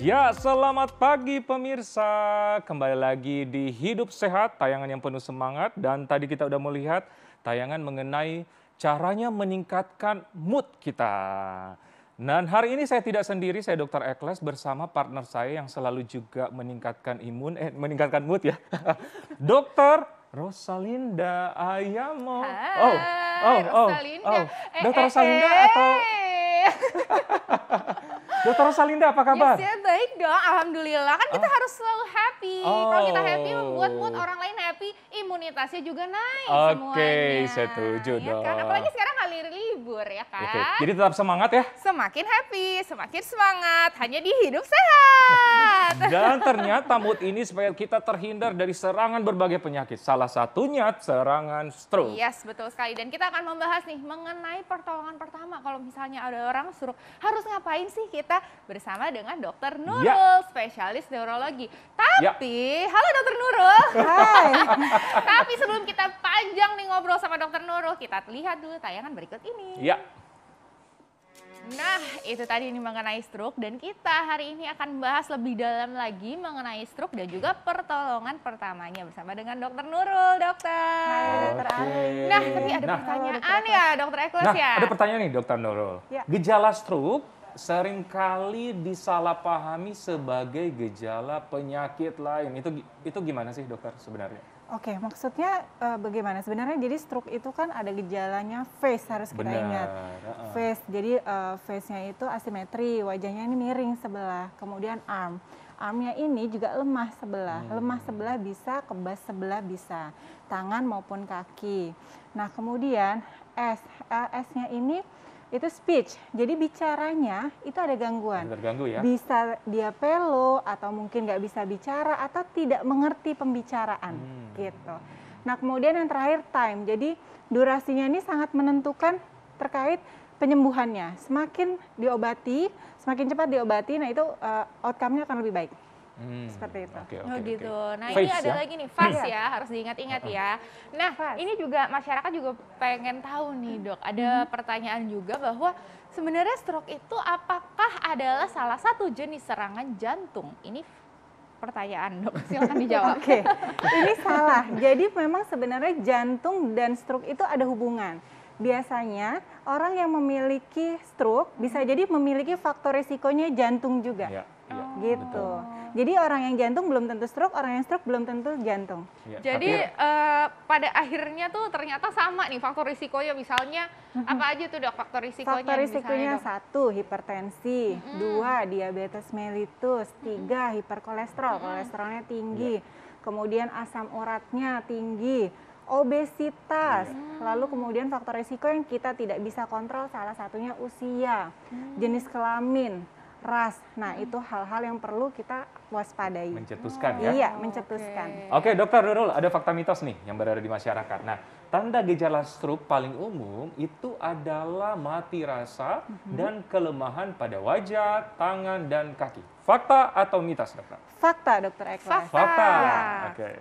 Ya, selamat pagi pemirsa. Kembali lagi di Hidup Sehat, tayangan yang penuh semangat. Dan tadi kita udah melihat tayangan mengenai caranya meningkatkan mood kita. Dan hari ini saya tidak sendiri, saya Dr. Ekles bersama partner saya yang selalu juga meningkatkan imun, eh, meningkatkan mood ya. Dokter Rosalinda Ayamo. Hai, oh, oh, oh, Rosalinda. oh. Eh, dokter eh, Rosalinda eh, atau Dokter Rosalinda apa kabar? Yes, ya baik dong, alhamdulillah. Kan kita oh. harus selalu happy. Oh. Kalau kita happy membuat oh. mood orang lain happy, imunitasnya juga naik Oke, semuanya. Oke, setuju ya kan? dong. Kan? Apalagi sekarang kali libur ya kan. Okay. jadi tetap semangat ya. Semakin happy, semakin semangat, hanya di hidup sehat. Dan ternyata mood ini supaya kita terhindar dari serangan berbagai penyakit. Salah satunya serangan stroke. Yes, betul sekali. Dan kita akan membahas nih mengenai pertolongan pertama. Kalau misalnya ada orang stroke, harus ngapain sih kita bersama dengan dokter ya. Nurul, ya. spesialis neurologi. Ya. Tapi, ya. halo dokter Nurul. Hai. Tapi sebelum kita panjang nih ngobrol sama dokter Nurul, kita lihat dulu tayangan berikut ini. Ya. Nah, itu tadi ini mengenai stroke dan kita hari ini akan bahas lebih dalam lagi mengenai stroke dan juga pertolongan pertamanya bersama dengan Dokter Nurul, Dokter. okay. Nah, tapi ada nah, pertanyaan ya, Dokter Eklas nah, ya. Ada pertanyaan nih, Dokter Nurul. Ya. Gejala stroke seringkali disalahpahami sebagai gejala penyakit lain. Itu itu gimana sih, Dokter sebenarnya? Oke, maksudnya uh, bagaimana? Sebenarnya jadi stroke itu kan ada gejalanya face harus kita Benar. ingat. Face, jadi uh, face-nya itu asimetri, wajahnya ini miring sebelah, kemudian arm. Armnya ini juga lemah sebelah, hmm. lemah sebelah bisa, kebas sebelah bisa, tangan maupun kaki. Nah kemudian S, uh, S-nya ini itu speech. Jadi bicaranya itu ada gangguan. Terganggu ya. Bisa dia pelo atau mungkin nggak bisa bicara atau tidak mengerti pembicaraan. Hmm gitu. Nah kemudian yang terakhir time, jadi durasinya ini sangat menentukan terkait penyembuhannya. Semakin diobati, semakin cepat diobati, nah itu uh, outcome-nya akan lebih baik. Hmm. Seperti itu. Okay, okay, oh gitu. Okay. Nah face, ini ada ya? lagi nih fast iya. ya, harus diingat-ingat ya. Nah fast. ini juga masyarakat juga pengen tahu nih hmm. dok. Ada hmm. pertanyaan juga bahwa sebenarnya stroke itu apakah adalah salah satu jenis serangan jantung? Ini pertanyaan dok, silahkan dijawab. Oke, okay. ini salah. Jadi memang sebenarnya jantung dan stroke itu ada hubungan. Biasanya orang yang memiliki stroke bisa jadi memiliki faktor resikonya jantung juga. Ya, ya, gitu. Betul. Jadi orang yang jantung belum tentu stroke, orang yang stroke belum tentu jantung. Ya, Jadi tapi... uh, pada akhirnya tuh ternyata sama nih faktor risikonya misalnya apa aja tuh dok faktor risikonya? Faktor risikonya satu hipertensi, hmm. dua diabetes mellitus, tiga hiperkolesterol, hmm. kolesterolnya tinggi, ya. kemudian asam uratnya tinggi obesitas, hmm. lalu kemudian faktor risiko yang kita tidak bisa kontrol salah satunya usia, hmm. jenis kelamin, ras. Nah, hmm. itu hal-hal yang perlu kita waspadai. Mencetuskan oh, ya? Iya, oh, mencetuskan. Oke, okay. okay, dokter Nurul, ada fakta mitos nih yang berada di masyarakat. Nah, tanda gejala stroke paling umum itu adalah mati rasa hmm. dan kelemahan pada wajah, tangan, dan kaki. Fakta atau mitos, dokter? Fakta, dokter Eklas. Fakta. Fakta. Ya. Oke. Okay.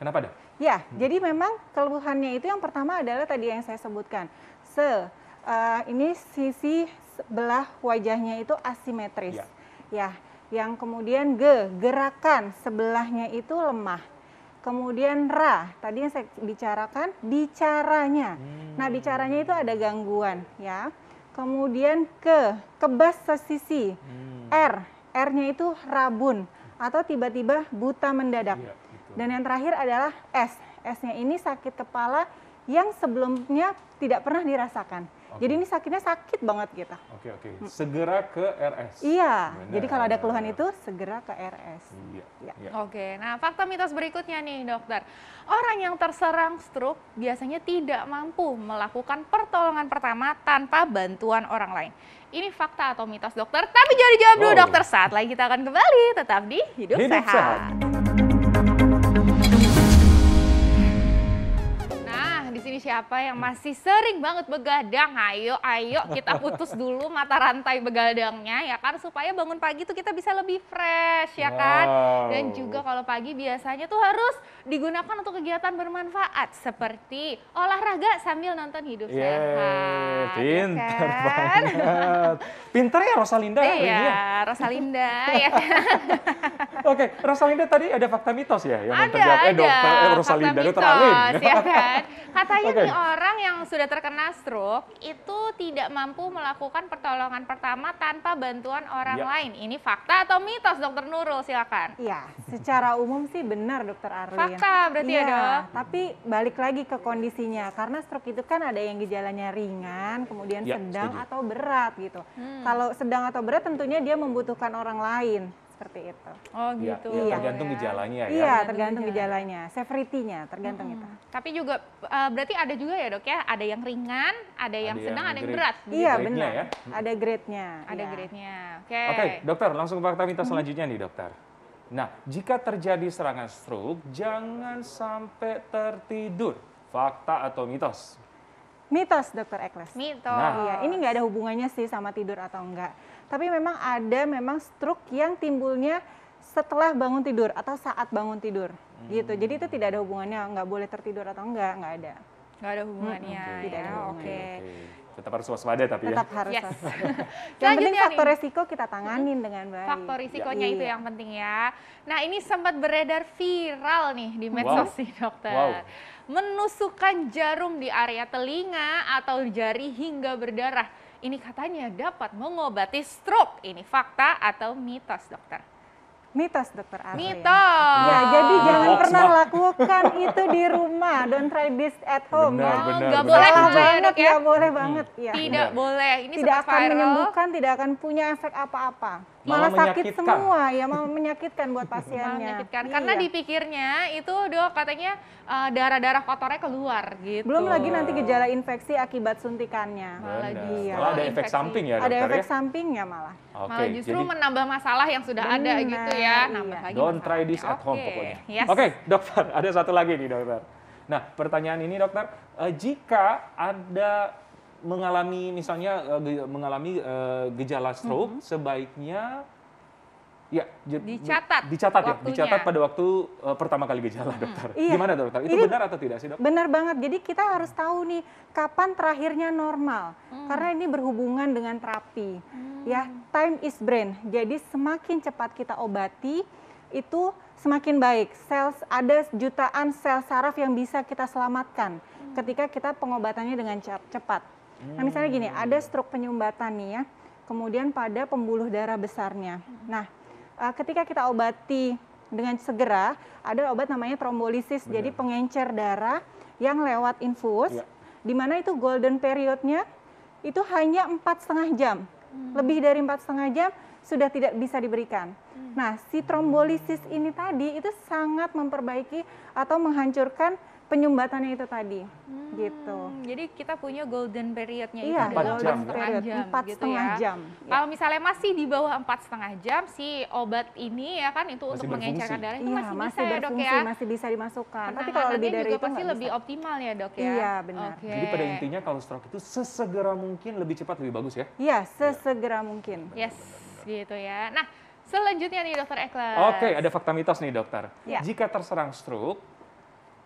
Kenapa, dok? Ya, hmm. jadi memang keluhannya itu yang pertama adalah tadi yang saya sebutkan. Se, uh, ini sisi sebelah wajahnya itu asimetris. Ya. ya, yang kemudian ge, gerakan sebelahnya itu lemah. Kemudian ra, tadi yang saya bicarakan bicaranya. Nah, hmm. Nah, bicaranya itu ada gangguan ya. Kemudian ke, kebas sesisi. Hmm. R, R-nya itu rabun atau tiba-tiba buta mendadak. Ya, Dan yang terakhir adalah S. S-nya ini sakit kepala yang sebelumnya tidak pernah dirasakan Okay. Jadi ini sakitnya sakit banget gitu. Oke okay, oke. Okay. Segera ke RS. Iya. Benar. Jadi kalau ada keluhan itu segera ke RS. Iya. Ya. Oke. Okay. Nah fakta mitos berikutnya nih dokter. Orang yang terserang stroke biasanya tidak mampu melakukan pertolongan pertama tanpa bantuan orang lain. Ini fakta atau mitos dokter? Tapi jadi jawab dulu oh. dokter saat lagi kita akan kembali tetap di hidup, hidup sehat. sehat. siapa yang masih sering banget begadang, ayo ayo kita putus dulu mata rantai begadangnya ya kan supaya bangun pagi tuh kita bisa lebih fresh ya kan. Wow. Dan juga kalau pagi biasanya tuh harus digunakan untuk kegiatan bermanfaat seperti olahraga sambil nonton hidup yeah. sehat. Ya pintar ya kan? banget. Pintar ya Rosalinda. Iya, ya, Rosalinda ya kan. Oke, Rosalinda tadi ada fakta mitos ya yang ada, ada. Eh, dokter, eh, Rosalinda, fakta mitos. Ya kan? Katanya tapi okay. nih orang yang sudah terkena stroke itu tidak mampu melakukan pertolongan pertama tanpa bantuan orang ya. lain. Ini fakta atau mitos, Dokter Nurul? Silakan. Iya, secara umum sih benar, Dokter Arlin. Fakta berarti ya, ya dok. Tapi balik lagi ke kondisinya, karena stroke itu kan ada yang gejalanya ringan, kemudian ya, sedang setuju. atau berat gitu. Hmm. Kalau sedang atau berat tentunya dia membutuhkan orang lain seperti itu. Oh iya, gitu. Ya, ya, tergantung ya. gejalanya ya. Iya, iya tergantung iya. gejalanya, severity-nya tergantung hmm. itu. Tapi juga uh, berarti ada juga ya, Dok ya, ada yang ringan, ada yang ada sedang, ada yang berat. Iya, benar. Ya. Ada grade-nya. Ada ya. grade-nya. Oke. Okay. Oke, okay, Dokter, langsung ke fakta minta mm-hmm. selanjutnya nih, Dokter. Nah, jika terjadi serangan stroke, jangan sampai tertidur. Fakta atau mitos? Mitos, Dokter Ekles. Mitos. Nah. Iya, ini nggak ada hubungannya sih sama tidur atau enggak tapi memang ada memang stroke yang timbulnya setelah bangun tidur atau saat bangun tidur hmm. gitu. Jadi itu tidak ada hubungannya nggak boleh tertidur atau enggak, nggak ada. Nggak ada hubungannya. Hmm, okay. Tidak ya, Oke. Okay. okay. Tetap harus waspada tapi ya. Tetap ya. harus yes. waspada. yang penting faktor nih. resiko kita tanganin hmm. dengan baik. Faktor risikonya ya. itu yang penting ya. Nah, ini sempat beredar viral nih di medsos wow. nih, Dokter. Wow. Menusukkan jarum di area telinga atau jari hingga berdarah ini katanya dapat mengobati stroke. Ini fakta atau mitos, dokter? Mitos dokter Arlin. Mitos. Ya, jadi jangan pernah smart. lakukan itu di rumah. Don't try this at home benar, ya. Benar, Gak benar, boleh Salah ya, banget ya. ya. boleh banget. Ya. Tidak boleh. Ini tidak akan viral. menyembuhkan, tidak akan punya efek apa-apa malah, sakit semua ya malah menyakitkan buat pasiennya malah menyakitkan iya. karena dipikirnya itu dok katanya uh, darah-darah kotornya keluar gitu belum lagi nanti gejala infeksi akibat suntikannya malah dia ya. ada efek samping ya ada efek ya? sampingnya malah okay, malah justru jadi, menambah masalah yang sudah benar, ada gitu ya iya. nambah iya. lagi don't try this at home pokoknya yes. oke okay, dokter ada satu lagi nih dokter nah pertanyaan ini dokter eh, jika ada mengalami misalnya eh, mengalami eh, gejala stroke mm -hmm. sebaiknya Ya, dicatat. Dicatat ya, waktunya. ya, dicatat pada waktu uh, pertama kali gejala, hmm. dokter. Iya. Gimana dokter? Itu Ini iya. benar atau tidak sih, dokter Benar banget. Jadi kita harus tahu nih kapan terakhirnya normal. Hmm. Karena ini berhubungan dengan terapi. Hmm. Ya, time is brain. Jadi semakin cepat kita obati, itu semakin baik. Sel ada jutaan sel saraf yang bisa kita selamatkan hmm. ketika kita pengobatannya dengan cepat. Nah misalnya gini, ada stroke penyumbatan nih ya, kemudian pada pembuluh darah besarnya. Nah eh, ketika kita obati dengan segera, ada obat namanya trombolisis, Benar. jadi pengencer darah yang lewat infus, ya. di mana itu golden periodnya itu hanya empat setengah jam, hmm. lebih dari empat setengah jam sudah tidak bisa diberikan. Hmm. Nah, si trombolisis ini tadi itu sangat memperbaiki atau menghancurkan penyumbatannya itu tadi, hmm, gitu. Jadi kita punya golden periodnya iya, itu adalah jam, setengah jam, empat gitu setengah ya. jam. Ya. Kalau misalnya masih di bawah empat setengah jam, si obat ini ya kan itu masih untuk mengencerkan darah itu iya, masih, masih bisa ya dok ya. Masih bisa dimasukkan. Tapi kalau lebih dari itu pasti lebih optimal ya dok ya. Iya benar. Okay. Jadi pada intinya kalau stroke itu sesegera mungkin lebih cepat lebih bagus ya. Iya sesegera ya. mungkin. Yes. Iya. gitu ya. Nah, selanjutnya nih dokter Eklas. Oke, ada fakta mitos nih dokter. Ya. Jika terserang stroke,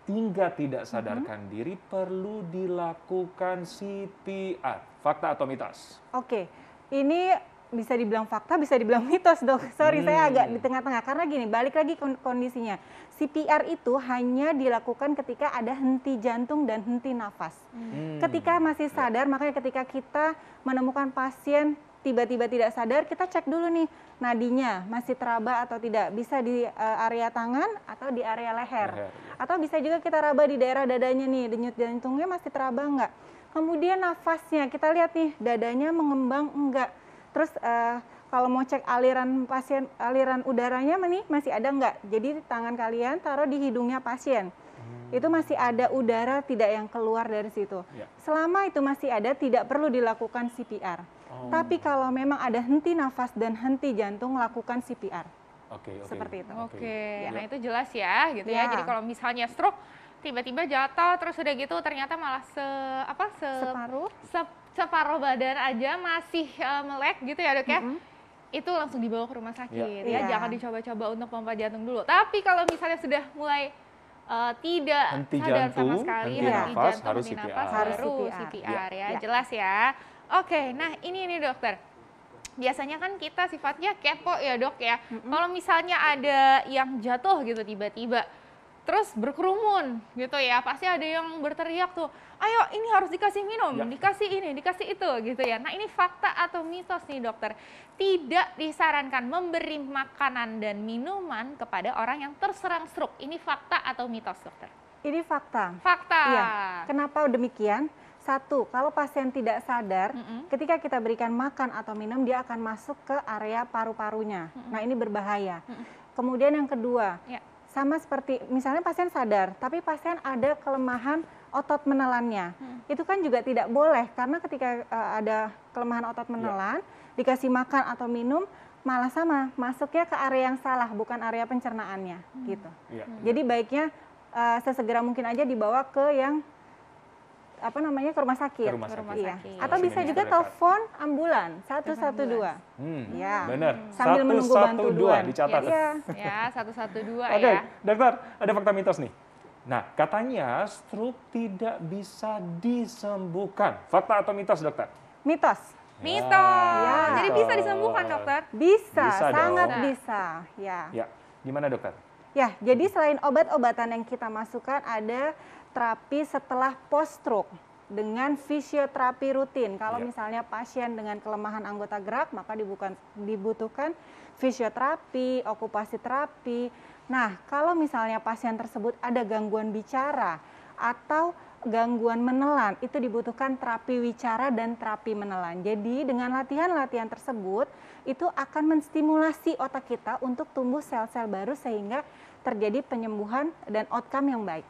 hingga tidak sadarkan -hmm. diri perlu dilakukan CPR. Fakta atau mitos? Oke, ini bisa dibilang fakta, bisa dibilang mitos dok. Sorry, hmm. saya agak di tengah-tengah. Karena gini, balik lagi kondisinya. CPR itu hanya dilakukan ketika ada henti jantung dan henti nafas. Hmm. Ketika masih sadar, makanya ketika kita menemukan pasien tiba-tiba tidak sadar, kita cek dulu nih nadinya masih teraba atau tidak. Bisa di uh, area tangan atau di area leher. leher. Iya. Atau bisa juga kita raba di daerah dadanya nih, denyut jantungnya masih teraba enggak. Kemudian nafasnya, kita lihat nih dadanya mengembang enggak. Terus uh, kalau mau cek aliran pasien aliran udaranya nih masih ada enggak? Jadi tangan kalian taruh di hidungnya pasien hmm. itu masih ada udara tidak yang keluar dari situ. Ya. Selama itu masih ada, tidak perlu dilakukan CPR. Oh. Tapi kalau memang ada henti nafas dan henti jantung, lakukan CPR. Oke, okay, okay. Seperti itu. Oke, okay. nah ya. itu jelas ya gitu ya. ya. Jadi kalau misalnya stroke tiba-tiba jatuh terus udah gitu ternyata malah se apa se separuh se, separuh badan aja masih uh, melek gitu ya dok ya. Mm -hmm itu langsung dibawa ke rumah sakit yeah. ya yeah. Iya. jangan dicoba-coba untuk pompa jantung dulu tapi kalau misalnya sudah mulai uh, tidak henti sadar jantung, sama sekali henti, henti nafas, harus CPR harus CPR. harus CPR, CPR ya, ya jelas ya Oke, nah ini nih dokter. Biasanya kan kita sifatnya kepo ya dok ya. Mm-hmm. Kalau misalnya ada yang jatuh gitu tiba-tiba, terus berkerumun gitu ya, pasti ada yang berteriak tuh, ayo ini harus dikasih minum, ya. dikasih ini, dikasih itu gitu ya. Nah ini fakta atau mitos nih dokter, tidak disarankan memberi makanan dan minuman kepada orang yang terserang stroke. Ini fakta atau mitos dokter? Ini fakta. Fakta. Iya. Kenapa demikian? Satu, kalau pasien tidak sadar, mm -hmm. ketika kita berikan makan atau minum, dia akan masuk ke area paru-parunya. Mm -hmm. Nah, ini berbahaya. Mm -hmm. Kemudian yang kedua, yeah. sama seperti misalnya pasien sadar, tapi pasien ada kelemahan otot menelannya. Mm -hmm. Itu kan juga tidak boleh, karena ketika uh, ada kelemahan otot ya. menelan, yeah. dikasih makan atau minum, malah sama, masuknya ke area yang salah, bukan area pencernaannya. Mm -hmm. gitu. Yeah. Mm. Ya. Jadi baiknya uh, sesegera mungkin aja dibawa ke yang apa namanya ke rumah sakit. Ke rumah sakit. Iya. iya. Atau bisa juga telepon ambulan 112. Hmm. Ya. Benar. Sambil 112, menunggu bantuan. Dicatat. Iya. iya ya, 112 ya. Oke, okay. dokter, ada fakta mitos nih. Nah, katanya stroke tidak bisa disembuhkan. Fakta atau mitos, dokter? Mitos. Mitos. Ya. Jadi bisa disembuhkan, dokter? Bisa, bisa sangat dong. bisa. Ya. Ya. Gimana, dokter? Ya, jadi selain obat-obatan yang kita masukkan ada terapi setelah post stroke dengan fisioterapi rutin. Kalau yeah. misalnya pasien dengan kelemahan anggota gerak, maka dibukan, dibutuhkan fisioterapi, okupasi terapi. Nah, kalau misalnya pasien tersebut ada gangguan bicara atau gangguan menelan, itu dibutuhkan terapi wicara dan terapi menelan. Jadi dengan latihan-latihan tersebut, itu akan menstimulasi otak kita untuk tumbuh sel-sel baru sehingga terjadi penyembuhan dan outcome yang baik.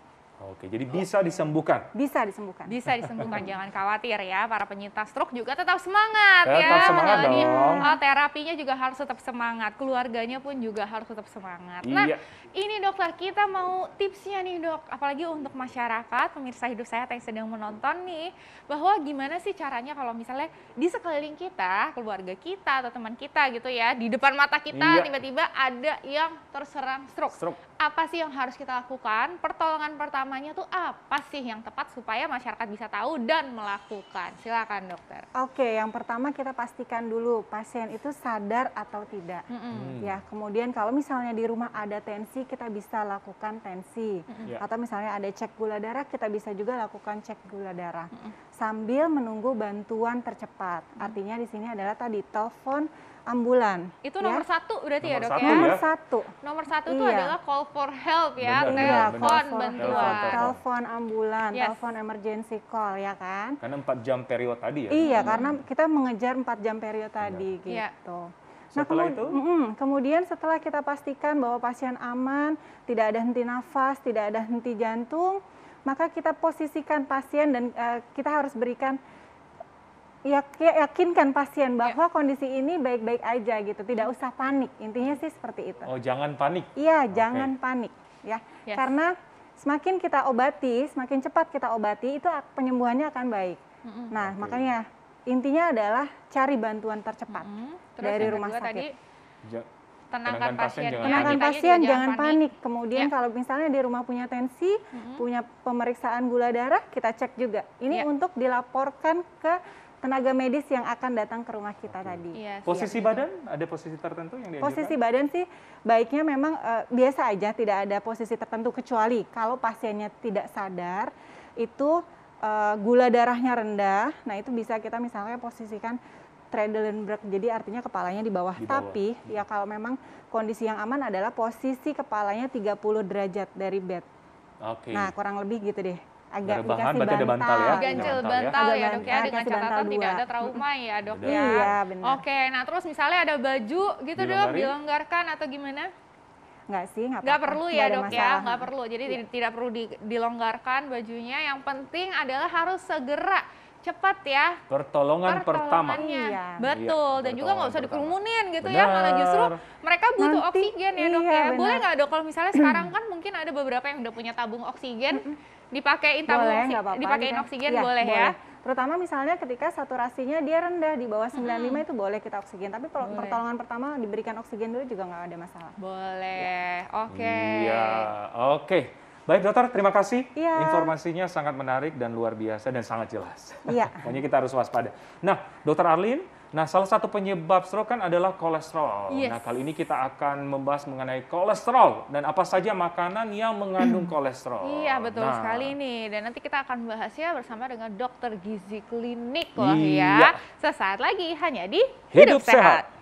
Oke, jadi bisa disembuhkan. Bisa disembuhkan. Bisa disembuhkan, jangan khawatir ya. Para penyintas stroke juga tetap semangat tetap ya. Semangat menjalani dong. Eh, terapinya juga harus tetap semangat. Keluarganya pun juga harus tetap semangat. Nah, iya. Nah, ini dokter kita mau tipsnya nih dok, apalagi untuk masyarakat pemirsa hidup saya yang sedang menonton nih, bahwa gimana sih caranya kalau misalnya di sekeliling kita, keluarga kita atau teman kita gitu ya, di depan mata kita iya. tiba-tiba ada yang terserang stroke. stroke. Apa sih yang harus kita lakukan? Pertolongan pertamanya tuh apa sih yang tepat supaya masyarakat bisa tahu dan melakukan? Silakan dokter. Oke, yang pertama kita pastikan dulu pasien itu sadar atau tidak. Mm -hmm. Ya, kemudian kalau misalnya di rumah ada tensi kita bisa lakukan tensi mm atau misalnya ada cek gula darah kita bisa juga lakukan cek gula darah mm-hmm. sambil menunggu bantuan tercepat. Mm-hmm. Artinya di sini adalah tadi telepon ambulan. Itu nomor ya? satu berarti ya, nomor ya dok satu, ya? ya? Nomor satu. Nomor satu itu iya. adalah call for help ya, benar, telepon benar. bantuan. Telepon ambulan, yes. telepon emergency call ya kan? Karena empat jam period tadi ya? Iya, hmm. karena kita mengejar empat jam period tadi benar. gitu. Yeah. Nah, setelah nah, itu? Mm, kemudian setelah kita pastikan bahwa pasien aman, tidak ada henti nafas, tidak ada henti jantung, maka kita posisikan pasien dan uh, kita harus berikan yakinkan pasien ya. bahwa ya. kondisi ini baik-baik aja gitu, tidak usah panik. Intinya sih seperti itu. Oh, jangan panik. Iya, okay. jangan panik ya. Yes. Karena semakin kita obati, semakin cepat kita obati itu penyembuhannya akan baik. Nah, okay. makanya intinya adalah cari bantuan tercepat hmm, terus dari rumah sakit. Tadi, tenangkan pasien, pasien tenangkan pasien jangan panik. panik. Kemudian ya. kalau misalnya di rumah punya tensi, hmm. punya pemeriksaan gula darah, kita cek juga. Ini ya. untuk dilaporkan ke tenaga medis yang akan datang ke rumah kita tadi. Yes, iya, posisi badan ada posisi tertentu yang dianjurkan? Posisi badan sih baiknya memang uh, biasa aja, tidak ada posisi tertentu kecuali kalau pasiennya tidak sadar itu uh, gula darahnya rendah, nah itu bisa kita misalnya posisikan cradle and break. Jadi artinya kepalanya di bawah. di bawah. Tapi ya kalau memang kondisi yang aman adalah posisi kepalanya 30 derajat dari bed. Okay. Nah, kurang lebih gitu deh. Agak ada bahan, ada bantal ya. Ganjil bantal, bantal ya, ya dok ya, dengan catatan tidak ada trauma ya dok ya. Iya, benar. Oke, nah terus misalnya ada baju gitu dok, dilonggarkan atau gimana? nggak sih nggak, nggak perlu ya dok ya. masalah. ya nggak perlu jadi ya. tidak perlu di, dilonggarkan bajunya yang penting adalah harus segera cepat ya pertolongan pertama iya. betul iya, dan juga nggak usah dikerumunin gitu benar. ya malah justru mereka butuh Nanti, oksigen ya dok iya, ya benar. boleh nggak dok kalau misalnya sekarang kan mungkin ada beberapa yang udah punya tabung oksigen dipakein tabung boleh, oksigen, apa -apa, dipakein oksigen boleh ya Terutama misalnya ketika saturasinya dia rendah di bawah 95 hmm. itu boleh kita oksigen. Tapi boleh. pertolongan pertama diberikan oksigen dulu juga nggak ada masalah. Boleh. Oke. Okay. Iya. Oke. Iya. Okay. Baik dokter, terima kasih. Ya. Informasinya sangat menarik dan luar biasa dan sangat jelas. Iya. Pokoknya kita harus waspada. Nah, dokter Arlin, Nah, salah satu penyebab stroke kan adalah kolesterol. Yes. Nah, kali ini kita akan membahas mengenai kolesterol dan apa saja makanan yang mengandung kolesterol. Iya, betul nah. sekali nih. Dan nanti kita akan bahasnya bersama dengan dokter gizi klinik loh iya. ya. Sesaat lagi hanya di Hidup, Hidup Sehat. Sehat.